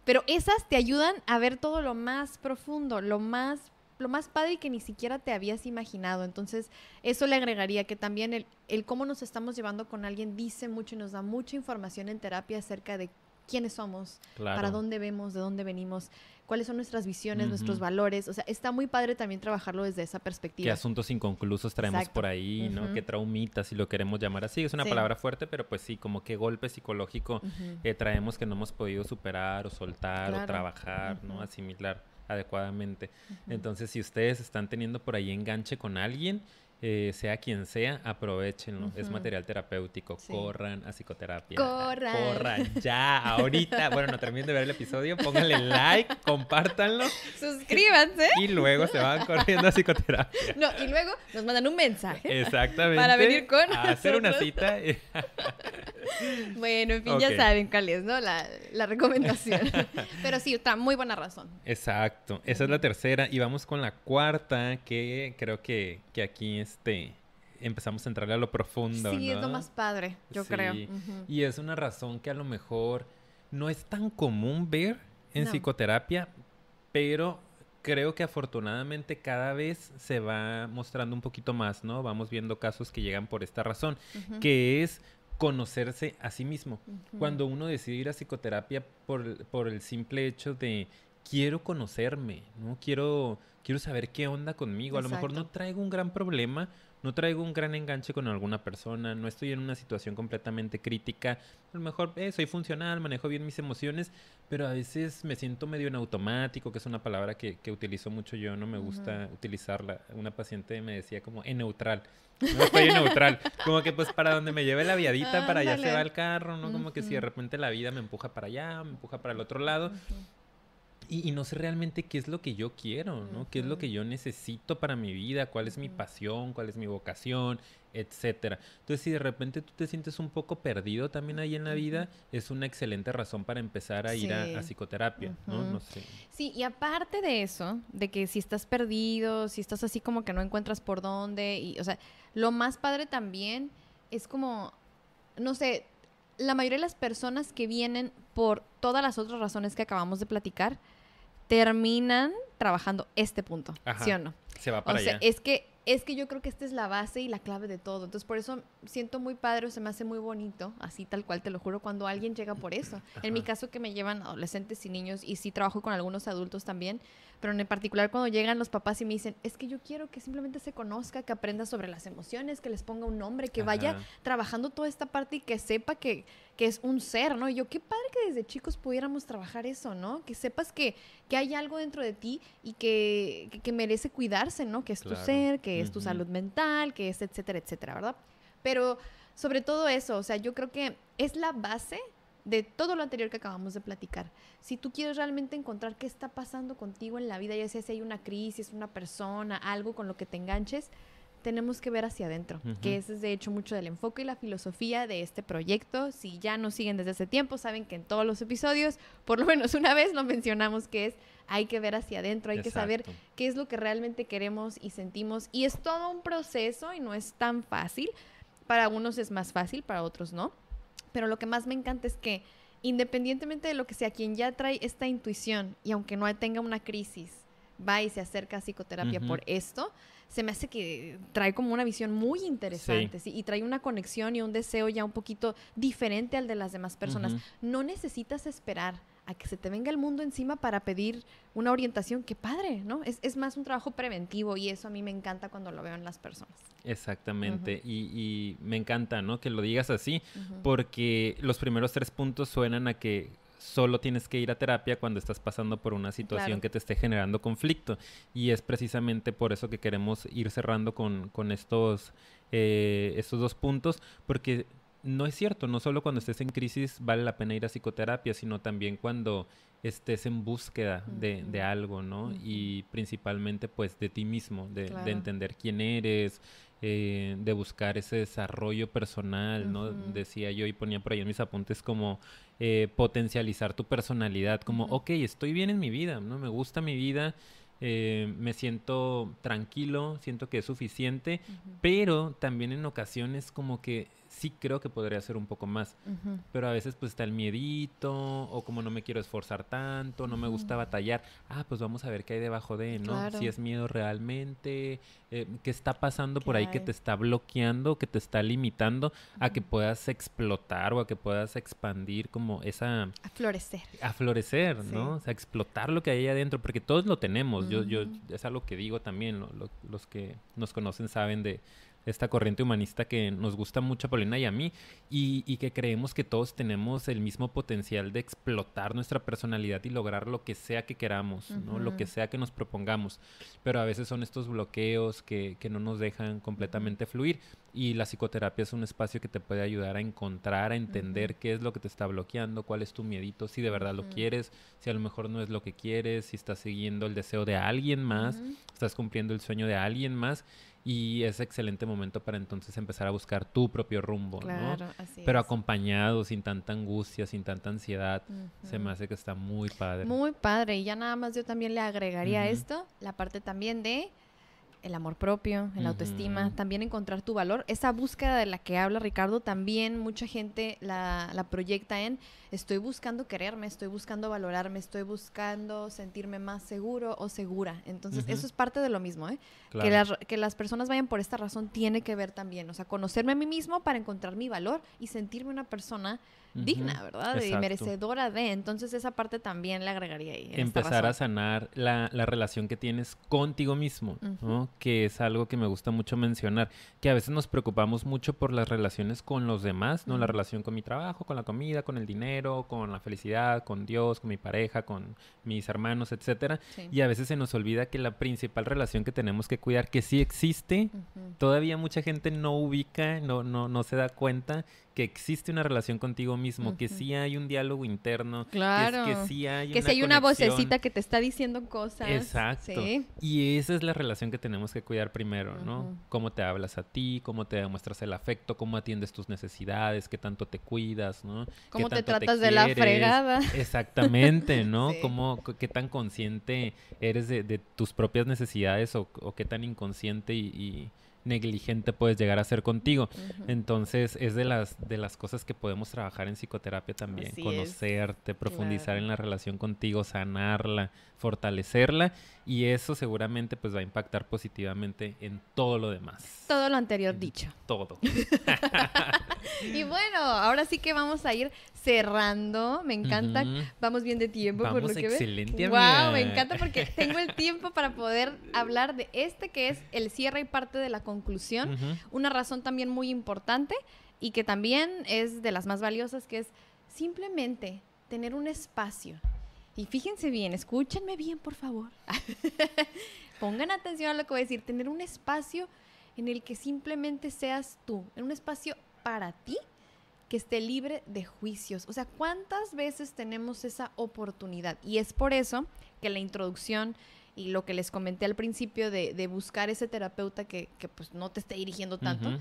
Speaker 1: Pero esas te ayudan a ver todo lo más profundo, lo más lo más padre que ni siquiera te habías imaginado. Entonces, eso le agregaría que también el, cómo nos estamos llevando con alguien dice mucho y nos da mucha información en terapia acerca de quiénes somos, para dónde vemos, de dónde venimos, cuáles son nuestras visiones, nuestros valores. O sea, está muy padre también trabajarlo desde esa perspectiva. ¿Qué
Speaker 2: asuntos inconclusos traemos por ahí, no? ¿Qué traumitas, si lo queremos llamar así? Es una palabra fuerte, pero pues sí, como qué golpe psicológico eh, traemos que no hemos podido superar o soltar o trabajar, ¿no? Asimilar adecuadamente. Entonces, si ustedes están teniendo por ahí enganche con alguien, eh, sea quien sea, aprovechenlo. Es material terapéutico. Corran a psicoterapia. Corran. Corran ya, ahorita. bueno, no terminen de ver el episodio. Pónganle like, compártanlo.
Speaker 1: Suscríbanse. Y luego se van corriendo a
Speaker 2: psicoterapia.
Speaker 1: No, y luego nos mandan un mensaje. Exactamente. Para venir con. A hacer una
Speaker 2: cita.
Speaker 1: bueno, en fin, ya saben cuál es, ¿no? La, recomendación. Pero sí, está muy buena razón.
Speaker 2: Exacto. Esa es la tercera. Y vamos con la cuarta, que creo que, que aquí es este, empezamos a entrarle a lo profundo. Sí, es más padre, yo creo. Y es una razón que a lo mejor no es tan común ver en psicoterapia, pero creo que afortunadamente cada vez se va mostrando un poquito más, ¿no? Vamos viendo casos que llegan por esta razón, que es conocerse a sí mismo. Cuando uno decide ir a psicoterapia por, por el simple hecho de quiero conocerme, ¿no? Quiero quiero saber qué onda conmigo. A lo mejor no traigo un gran problema, no traigo un gran enganche con alguna persona, no estoy en una situación completamente crítica. A lo mejor eh, soy funcional, manejo bien mis emociones, pero a veces me siento medio en automático, que es una palabra que, utilizo mucho yo, no me gusta utilizarla. Una paciente me decía como en neutral. No estoy neutral. Como que pues para donde me lleve la viadita, ah, para allá se va el carro, ¿no? Como que si de repente la vida me empuja para allá, me empuja para el otro lado y, no sé realmente qué es lo que yo quiero, ¿no? ¿Qué es lo que yo necesito para mi vida? ¿Cuál es mi pasión? ¿Cuál es mi vocación? Etcétera. Entonces, si de repente tú te sientes un poco perdido también ahí en la vida, es una excelente razón para empezar a ir a, psicoterapia, ¿no? No sé.
Speaker 1: Sí, y aparte de eso, de que si estás perdido, si estás así como que no encuentras por dónde, y, o sea, lo más padre también es como, no sé, la mayoría de las personas que vienen por todas las otras razones que acabamos de platicar, terminan trabajando este punto, ¿sí o no? Se va para allá. es que es que yo creo que esta es la base y la clave de todo. Entonces, por eso siento muy padre, se me hace muy bonito, así tal cual, te lo juro, cuando alguien llega por eso. En mi caso, que me llevan adolescentes y niños, y sí trabajo con algunos adultos también, pero en particular cuando llegan los papás y me dicen, es que yo quiero que simplemente se conozca, que aprenda sobre las emociones, que les ponga un nombre, que vaya trabajando toda esta parte y que sepa que, que es un ser, ¿no? Y yo, qué padre que desde chicos pudiéramos trabajar eso, ¿no? Que sepas que, que hay algo dentro de ti y que, merece cuidarse, ¿no? Que es tu ser, que es tu salud mental, que es etcétera, etcétera, ¿verdad? Pero sobre todo eso, o sea, yo creo que es la base de todo lo anterior que acabamos de platicar. Si tú quieres realmente encontrar qué está pasando contigo en la vida, ya sea si hay una crisis, una persona, algo con lo que te enganches, tenemos que ver hacia adentro, que ese es de hecho mucho del enfoque y la filosofía de este proyecto. Si ya nos siguen desde hace tiempo, saben que en todos los episodios, por lo menos una vez lo mencionamos, que es hay que ver hacia adentro, hay que saber qué es lo que realmente queremos y sentimos. Y es todo un proceso y no es tan fácil. Para unos es más fácil, para otros no. Pero lo que más me encanta es que independientemente de lo que sea, quien ya trae esta intuición y aunque no tenga una crisis, va y se acerca a psicoterapia por esto, se me hace que trae como una visión muy interesante y trae una conexión y un deseo ya un poquito diferente al de las demás personas. No necesitas esperar a que se te venga el mundo encima para pedir una orientación, qué padre, ¿no? Es, más un trabajo preventivo y eso a mí me encanta cuando lo veo en las personas.
Speaker 2: Exactamente, y, me encanta, ¿no? Que lo digas así, porque los primeros tres puntos suenan a que solo tienes que ir a terapia cuando estás pasando por una situación que te esté generando conflicto. Y es precisamente por eso que queremos ir cerrando con, estos, eh, estos dos puntos, porque no es cierto, no solo cuando estés en crisis vale la pena ir a psicoterapia, sino también cuando estés en búsqueda de, algo, ¿no? Y principalmente pues de ti mismo, de, entender quién eres, eh, de buscar ese desarrollo personal, ¿no? Decía yo y ponía por ahí en mis apuntes como eh, potencializar tu personalidad, como, ok, estoy bien en mi vida, ¿no? Me gusta mi vida, eh, me siento tranquilo, siento que es suficiente, pero también en ocasiones como que sí creo que podría ser un poco más. Pero a veces pues está el miedito, o como no me quiero esforzar tanto, no me gusta batallar. Ah, pues vamos a ver qué hay debajo de, ¿no? Si es miedo realmente, eh, qué está pasando por ahí que te está bloqueando, que te está limitando a que puedas explotar o a que puedas expandir como esa... A florecer. A florecer, ¿no? O sea, explotar lo que hay ahí adentro, porque todos lo tenemos. yo, yo, es algo que digo también, los que nos conocen saben de esta corriente humanista que nos gusta mucho a Paulina y a mí, y, que creemos que todos tenemos el mismo potencial de explotar nuestra personalidad y lograr lo que sea que queramos, ¿no? Lo que sea que nos propongamos. Pero a veces son estos bloqueos que, no nos dejan completamente fluir. Y la psicoterapia es un espacio que te puede ayudar a encontrar, a entender qué es lo que te está bloqueando, cuál es tu miedito, si de verdad lo quieres, si a lo mejor no es lo que quieres, si estás siguiendo el deseo de alguien más, estás cumpliendo el sueño de alguien más y es excelente momento para entonces empezar a buscar tu propio rumbo, claro, ¿no? Pero acompañado, sin tanta angustia, sin tanta ansiedad, se me hace que está muy padre. Muy
Speaker 1: padre, y ya nada más yo también le agregaría esto, la parte también de el amor propio, la autoestima, también encontrar tu valor. Esa búsqueda de la que habla Ricardo también mucha gente la, proyecta en estoy buscando quererme, estoy buscando valorarme, estoy buscando sentirme más seguro o segura. Entonces, eso es parte de lo mismo, ¿eh? Que, que las personas vayan por esta razón tiene que ver también, o sea, conocerme a mí mismo para encontrar mi valor y sentirme una persona digna, ¿verdad? Y merecedora de. Entonces esa parte también la agregaría ahí. Empezar a
Speaker 2: sanar la, relación que tienes contigo mismo, ¿no? Que es algo que me gusta mucho mencionar, que a veces nos preocupamos mucho por las relaciones con los demás, ¿no? La relación con mi trabajo, con la comida, con el dinero, con la felicidad, con Dios, con mi pareja, con mis hermanos, etcétera. Y a veces se nos olvida que la principal relación que tenemos que cuidar, que sí existe, todavía mucha gente no ubica, no, no, no se da cuenta que existe una relación contigo mismo, que sí hay un diálogo interno, que, sí hay que si hay una vocecita
Speaker 1: que te está diciendo cosas. Exacto.
Speaker 2: Y esa es la relación que tenemos que cuidar primero, ¿no? Cómo te hablas a ti, cómo te demuestras el afecto, cómo atiendes tus necesidades, qué tanto te cuidas, ¿no? Cómo te tratas de la fregada. Exactamente, ¿no? Cómo, qué tan consciente eres de, tus propias necesidades o, qué tan inconsciente y negligente puedes llegar a ser contigo. Entonces, es de las, de las cosas que podemos trabajar en psicoterapia también, conocerte, profundizar en la relación contigo, sanarla, fortalecerla y eso seguramente pues va a impactar positivamente en todo lo demás.
Speaker 1: Todo lo anterior dicho.
Speaker 2: Todo.
Speaker 1: y bueno, ahora sí que vamos a ir cerrando. Me encanta. Vamos bien de tiempo por excelente, me encanta porque tengo el tiempo para poder hablar de este que es el cierre y parte de la conclusión. Una razón también muy importante y que también es de las más valiosas que es simplemente tener un espacio y fíjense bien, escúchenme bien, por favor. Pongan atención a lo que voy a decir. Tener un espacio en el que simplemente seas tú, en un espacio para ti que esté libre de juicios. O sea, ¿cuántas veces tenemos esa oportunidad? Y es por eso que la introducción y lo que les comenté al principio de, buscar ese terapeuta que, pues no te esté dirigiendo tanto,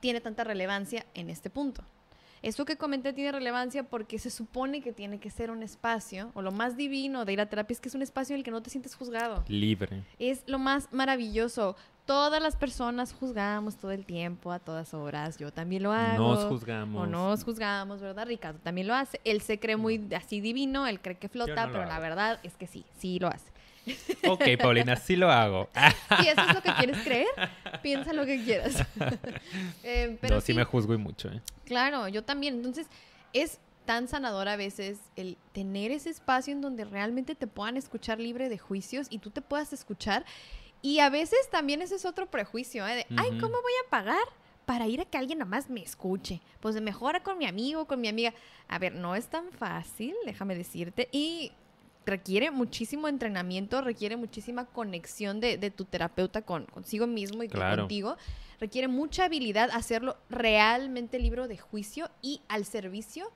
Speaker 1: tiene tanta relevancia en este punto. Eso que comenté tiene relevancia porque se supone que tiene que ser un espacio, o lo más divino de ir a terapia es que es un espacio en el que no te sientes juzgado. Libre. Es lo más maravilloso. Todas las personas juzgamos todo el tiempo, a todas horas. Yo también lo hago. Nos juzgamos. O nos juzgamos, ¿verdad? Ricardo también lo hace. Él se cree mm. muy así divino, él cree que flota, pero la verdad es que sí, sí lo hace. Ok, Paulina,
Speaker 2: sí lo hago.
Speaker 1: Si eso es lo que quieres creer, piensa lo que quieras. Eh, pero sí, me
Speaker 2: juzgo y mucho. ¿eh?
Speaker 1: Claro, yo también. Entonces, es tan sanador a veces el tener ese espacio en donde realmente te puedan escuchar libre de juicios y tú te puedas escuchar. Y a veces también ese es otro prejuicio, ¿eh? ay, ¿cómo voy a pagar? para ir a que alguien más me escuche. Pues mejora con mi amigo, con mi amiga. A ver, no es tan fácil, déjame decirte. Y requiere muchísimo entrenamiento, requiere muchísima conexión de, tu terapeuta con, consigo mismo y contigo. Requiere mucha habilidad hacerlo realmente libre de juicio y al servicio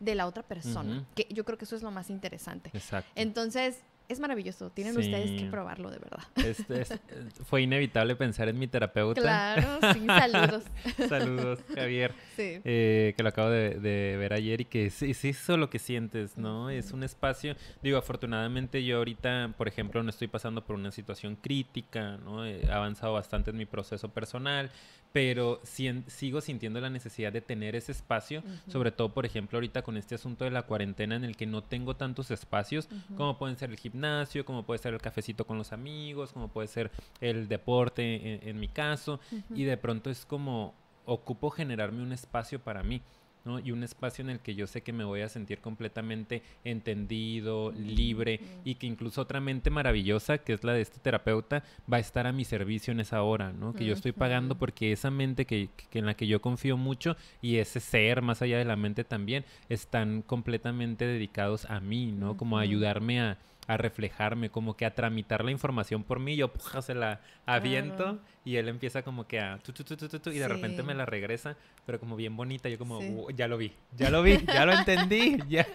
Speaker 1: de la otra persona, que yo creo que eso es lo más interesante. Exacto. Entonces, es maravilloso. Tienen ustedes que probarlo, de verdad.
Speaker 2: fue inevitable pensar en mi terapeuta. Claro, sí, saludos. saludos, Javier. Eh, que lo acabo de, ver ayer y que sí, sí, eso lo que sientes, ¿no? Es un espacio. Digo, afortunadamente yo ahorita, por ejemplo, no estoy pasando por una situación crítica, ¿no? He avanzado bastante en mi proceso personal, pero sigo sintiendo la necesidad de tener ese espacio, sobre todo, por ejemplo, ahorita con este asunto de la cuarentena en el que no tengo tantos espacios, como pueden ser el gimnasio, como puede ser el cafecito con los amigos, como puede ser el deporte en, mi caso, y de pronto es como ocupo generarme un espacio para mí. ¿no? Y un espacio en el que yo sé que me voy a sentir completamente entendido, libre y que incluso otra mente maravillosa, que es la de este terapeuta, va a estar a mi servicio en esa hora, ¿no? Que yo estoy pagando porque esa mente que, en la que yo confío mucho y ese ser más allá de la mente también están completamente dedicados a mí, ¿no? Como a ayudarme a a reflejarme, como que a tramitar la información por mí, yo puja, se la aviento y él empieza como que a tu, tu, tu, tu y de repente me la regresa, pero como bien bonita, yo como, uh, ya lo vi, ya lo vi, ya lo entendí, ya,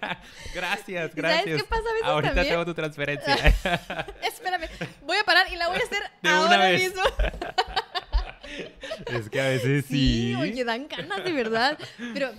Speaker 2: gracias, gracias. ¿Sabes qué pasa Ahorita tengo tu transferencia. Espérame,
Speaker 1: voy a parar y la voy a hacer ahora mismo.
Speaker 2: es que a veces sí. Sí, oye,
Speaker 1: dan ganas de verdad, pero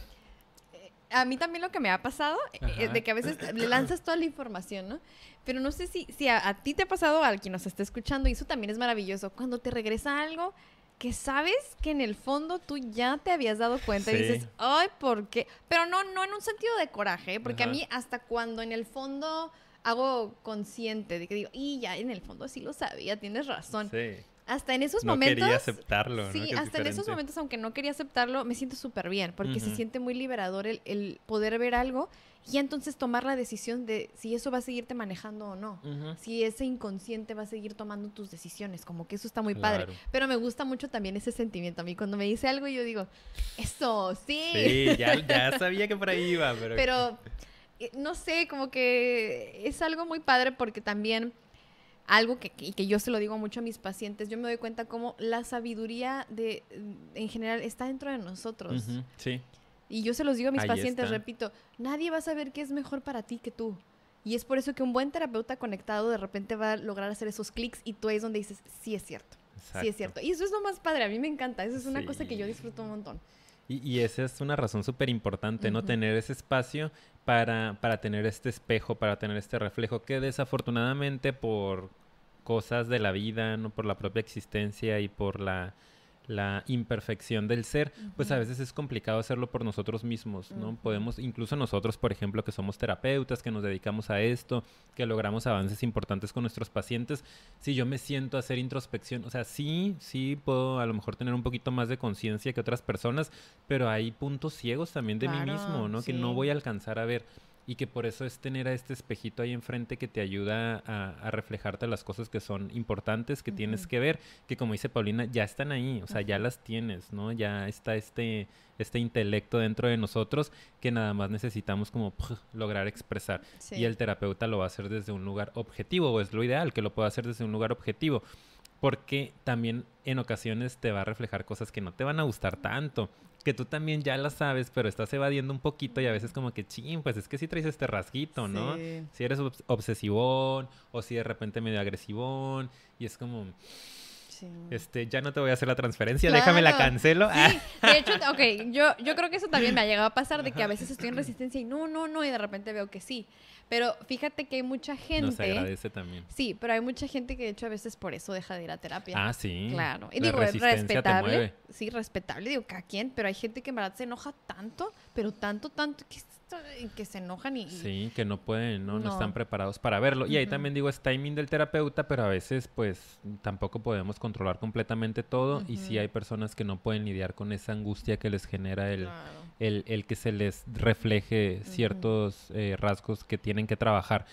Speaker 1: a mí también lo que me ha pasado es eh, de que a veces le lanzas toda la información, ¿no? Pero no sé si, si a, ti te ha pasado, alguien que nos está escuchando, y eso también es maravilloso, cuando te regresa algo que sabes que en el fondo tú ya te habías dado cuenta y dices, ay, ¿por qué? Pero no, no en un sentido de coraje, porque a mí hasta cuando en el fondo hago consciente de que digo, y ya en el fondo sí lo sabía, tienes razón. Sí hasta en esos momentos.
Speaker 2: aceptarlo. Sí, hasta en esos momentos,
Speaker 1: aunque no quería aceptarlo, me siento súper bien, porque se siente muy liberador el, poder ver algo y entonces tomar la decisión de si eso va a seguirte manejando o no. Si ese inconsciente va a seguir tomando tus decisiones, como que eso está muy padre. Pero me gusta mucho también ese sentimiento. A mí, cuando me dice algo, yo digo, eso, sí. Sí, ya, sabía que por ahí iba, pero. Pero eh, no sé, como que es algo muy padre porque también algo que, y que yo se lo digo mucho a mis pacientes, yo me doy cuenta como la sabiduría de, en general está dentro de nosotros. Sí. Y yo se los digo a mis pacientes, repito, nadie va a saber qué es mejor para ti que tú. Y es por eso que un buen terapeuta conectado de repente va a lograr hacer esos clics y tú es donde dices, sí es cierto, sí es cierto. Y eso es lo más padre, a mí me encanta, eso es una cosa que yo disfruto un montón.
Speaker 2: Y, esa es una razón súper importante, ¿no? Tener ese espacio para, para tener este espejo, para tener este reflejo que desafortunadamente por cosas de la vida, ¿no? por la propia existencia y por la, la imperfección del ser, pues a veces es complicado hacerlo por nosotros mismos, ¿no? Podemos, incluso nosotros, por ejemplo, que somos terapeutas, que nos dedicamos a esto, que logramos avances importantes con nuestros pacientes, si yo me siento a hacer introspección, o sea, sí, sí puedo a lo mejor tener un poquito más de conciencia que otras personas, pero hay puntos ciegos también de mí mismo, ¿no? Que no voy a alcanzar a ver y que por eso es tener a este espejito ahí enfrente que te ayuda a, reflejarte las cosas que son importantes, que tienes que ver, que como dice Paulina, ya están ahí, o sea, ya las tienes, ¿no? Ya está este, este intelecto dentro de nosotros que nada más necesitamos como lograr expresar. Y el terapeuta lo va a hacer desde un lugar objetivo, o es lo ideal, que lo pueda hacer desde un lugar objetivo porque también en ocasiones te va a reflejar cosas que no te van a gustar tanto, que tú también ya las sabes, pero estás evadiendo un poquito y a veces como que, ching, pues es que si sí traes este rasguito, ¿no? Si eres obsesivón o si de repente medio agresivón y es como este, ya no te voy a hacer la transferencia, déjame la cancelo. Sí.
Speaker 1: Ah. De hecho, ok, yo, yo creo que eso también me ha llegado a pasar, de que a veces estoy en resistencia y no, no, no, y de repente veo que sí. Pero fíjate que hay mucha gente. Nos agradece también. Sí, pero hay mucha gente que de hecho a veces por eso deja de ir a terapia. Ah, sí. Claro. Y la digo, respetable. Sí, respetable, digo, ¿a quién? Pero hay gente que en verdad se enoja tanto, pero tanto, tanto, que que se enojan y...
Speaker 2: Sí, que no pueden, ¿no? No, están preparados para verlo. Y ahí también digo, es timing del terapeuta, pero a veces pues tampoco podemos controlar completamente todo y sí hay personas que no pueden lidiar con esa angustia que les genera el, el, que se les refleje ciertos eh, rasgos que tienen que trabajar.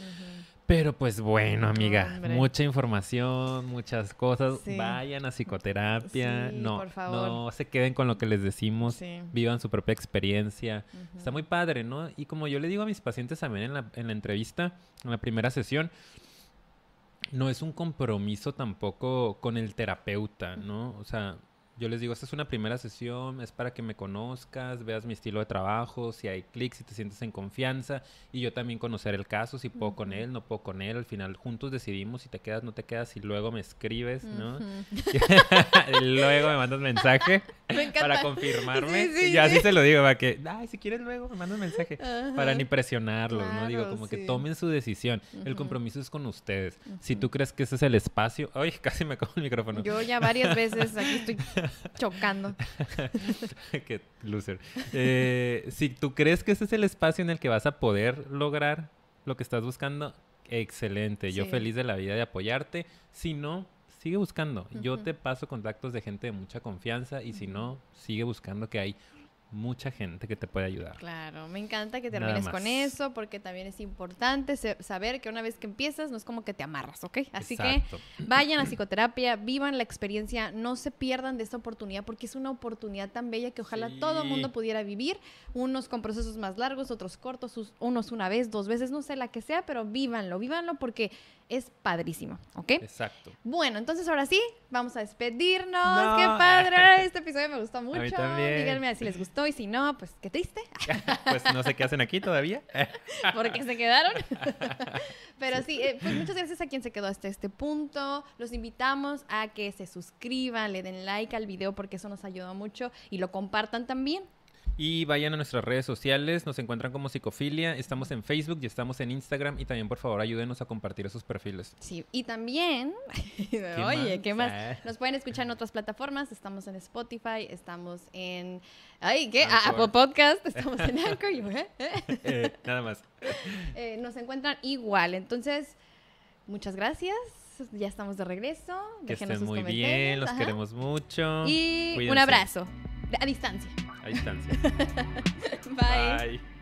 Speaker 2: Pero pues bueno, amiga, mucha información, muchas cosas. Vayan a psicoterapia. no, no se queden con lo que les decimos. Vivan su propia experiencia. Está muy padre, ¿no? Y como yo le digo a mis pacientes también en la, en la entrevista, en la primera sesión, no es un compromiso tampoco con el terapeuta, ¿no? O sea, yo les digo, esta es una primera sesión, es para que me conozcas, veas mi estilo de trabajo, si hay clics, si te sientes en confianza y yo también conocer el caso, si puedo con él, no puedo con él. Al final juntos decidimos si te quedas, no te quedas y luego me escribes, ¿no? luego me mandas mensaje para confirmarme. y así se lo digo, para que, ay, si quieres luego me mandas mensaje para ni presionarlo, ¿no? Digo, como que tomen su decisión. El compromiso es con ustedes. Si tú crees que ese es el espacio, ay, casi me acabo el micrófono. Yo ya varias veces aquí estoy
Speaker 1: Chocando. Qué
Speaker 2: loser. Eh, si tú crees que ese es el espacio en el que vas a poder lograr lo que estás buscando, excelente. Yo feliz de la vida de apoyarte. Si no, sigue buscando. Yo te paso contactos de gente de mucha confianza y si no, sigue buscando que hay mucha gente que te puede ayudar.
Speaker 1: Claro, me encanta que termines con eso porque también es importante saber que una vez que empiezas no es como que te amarras, ¿ok? Así que vayan a psicoterapia, vivan la experiencia, no se pierdan de esta oportunidad porque es una oportunidad tan bella que ojalá todo el mundo pudiera vivir, unos con procesos más largos, otros cortos, unos una vez, dos veces, no sé la que sea, pero vívanlo, vívanlo porque es padrísimo,
Speaker 2: ¿ok? Exacto.
Speaker 1: Bueno, entonces ahora sí, vamos a despedirnos. ¡Qué padre! Este episodio me gustó mucho. A Díganme si les gustó y si no, pues qué triste.
Speaker 2: pues no sé qué hacen aquí todavía.
Speaker 1: Porque se quedaron. Pero sí, eh, pues muchas gracias a quien se quedó hasta este punto. Los invitamos a que se suscriban, le den like al video porque eso nos ayudó mucho y lo compartan también.
Speaker 2: Y vayan a nuestras redes sociales, nos encuentran como Psicofilia, estamos en Facebook y estamos en Instagram y también por favor ayúdenos a compartir esos perfiles. Sí,
Speaker 1: y también, oye, ¿qué más? Ah. Nos pueden escuchar en otras plataformas, estamos en Spotify, estamos en, ay, ¿qué? Apple Podcast, estamos en Anchor, y, ¿eh?
Speaker 2: Eh, nada más.
Speaker 1: Eh, nos encuentran igual, entonces, muchas gracias ya estamos de regreso. Que estén muy bien, los queremos
Speaker 2: mucho. Y un abrazo a distancia a distancia. Bye. Bye.